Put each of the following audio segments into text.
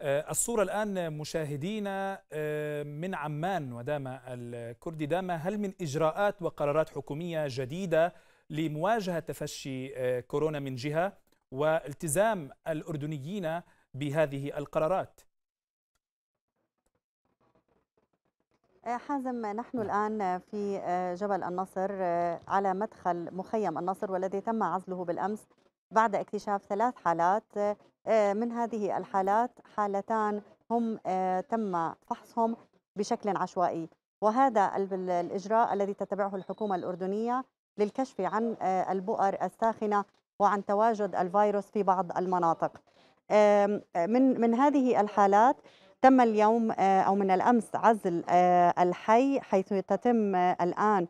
آه، الصورة الآن مشاهدينا آه، من عمان وداما الكردي داما هل من إجراءات وقرارات حكومية جديدة لمواجهة تفشي آه، كورونا من جهة والتزام الأردنيين بهذه القرارات؟ حازم نحن الآن في جبل النصر على مدخل مخيم النصر والذي تم عزله بالأمس بعد اكتشاف ثلاث حالات آه، من هذه الحالات حالتان هم آه، تم فحصهم بشكل عشوائي وهذا الإجراء الذي تتبعه الحكومة الأردنية للكشف عن آه، البؤر الساخنة وعن تواجد الفيروس في بعض المناطق من من هذه الحالات تم اليوم او من الامس عزل الحي حيث تتم الان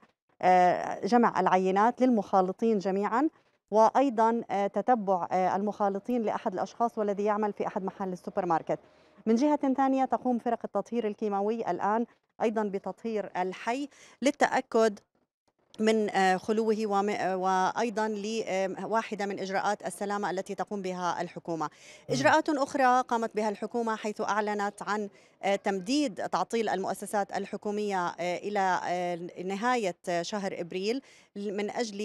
جمع العينات للمخالطين جميعا وايضا آه، تتبع آه، المخالطين لاحد الاشخاص والذي يعمل في احد محل السوبر ماركت. من جهه ثانيه تقوم فرق التطهير الكيماوي الان ايضا بتطهير الحي للتاكد من آه، خلوه آه، وايضا لواحده آه، من اجراءات السلامه التي تقوم بها الحكومه. اجراءات اخرى قامت بها الحكومه حيث اعلنت عن تمديد تعطيل المؤسسات الحكوميه الى نهايه شهر ابريل من اجل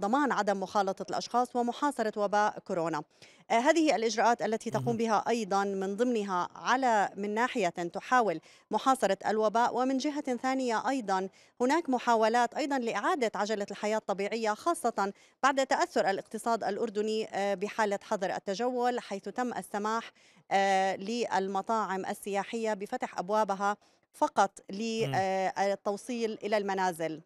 ضمان عدم مخالطه الاشخاص ومحاصره وباء كورونا. آه، هذه الإجراءات التي تقوم بها أيضا من ضمنها على من ناحية تحاول محاصرة الوباء ومن جهة ثانية أيضا هناك محاولات أيضا لإعادة عجلة الحياة الطبيعية خاصة بعد تأثر الاقتصاد الأردني آه، بحالة حظر التجول حيث تم السماح آه، للمطاعم السياحية بفتح أبوابها فقط للتوصيل إلى المنازل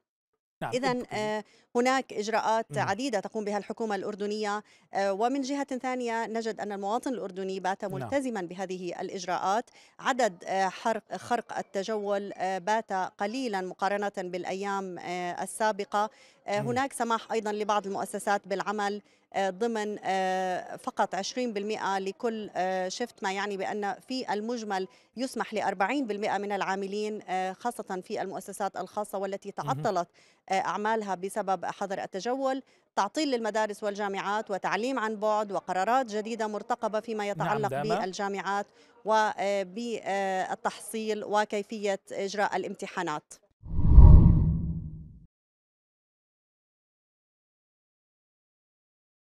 نعم. إذا آه، هناك إجراءات عديدة تقوم بها الحكومة الأردنية آه، ومن جهة ثانية نجد أن المواطن الأردني بات نعم. ملتزما بهذه الإجراءات عدد آه، حرق خرق التجول بات قليلا مقارنة بالأيام السابقة هناك سماح أيضا لبعض المؤسسات بالعمل آه، ضمن آه، فقط 20% لكل آه، شفت ما يعني بأن في المجمل يسمح ل 40% من العاملين خاصة في المؤسسات الخاصة والتي تعطلت أعمالها بسبب حظر التجول تعطيل للمدارس والجامعات وتعليم عن بعد وقرارات جديدة مرتقبة فيما نعم، يتعلق نعم بالجامعات وبالتحصيل وكيفية إجراء الامتحانات